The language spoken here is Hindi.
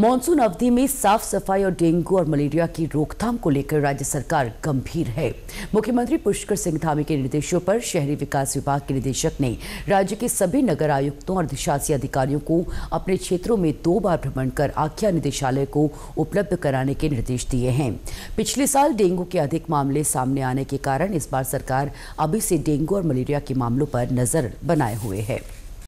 मानसून अवधि में साफ सफाई और डेंगू और मलेरिया की रोकथाम को लेकर राज्य सरकार गंभीर है मुख्यमंत्री पुष्कर सिंह धामी के निर्देशों पर शहरी विकास विभाग के निदेशक ने राज्य के सभी नगर आयुक्तों और शासी अधिकारियों को अपने क्षेत्रों में दो बार भ्रमण कर आख्या निदेशालय को उपलब्ध कराने के निर्देश दिए हैं पिछले साल डेंगू के अधिक मामले सामने आने के कारण इस बार सरकार अभी से डेंगू और मलेरिया के मामलों पर नजर बनाए हुए है